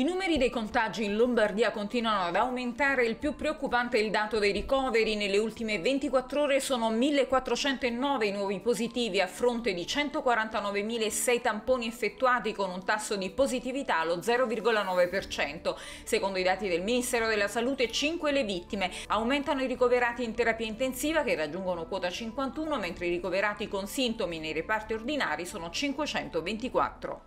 I numeri dei contagi in Lombardia continuano ad aumentare, il più preoccupante è il dato dei ricoveri, nelle ultime 24 ore sono 1409 i nuovi positivi a fronte di 149.006 tamponi effettuati con un tasso di positività allo 0,9%. Secondo i dati del Ministero della Salute 5 le vittime, aumentano i ricoverati in terapia intensiva che raggiungono quota 51 mentre i ricoverati con sintomi nei reparti ordinari sono 524.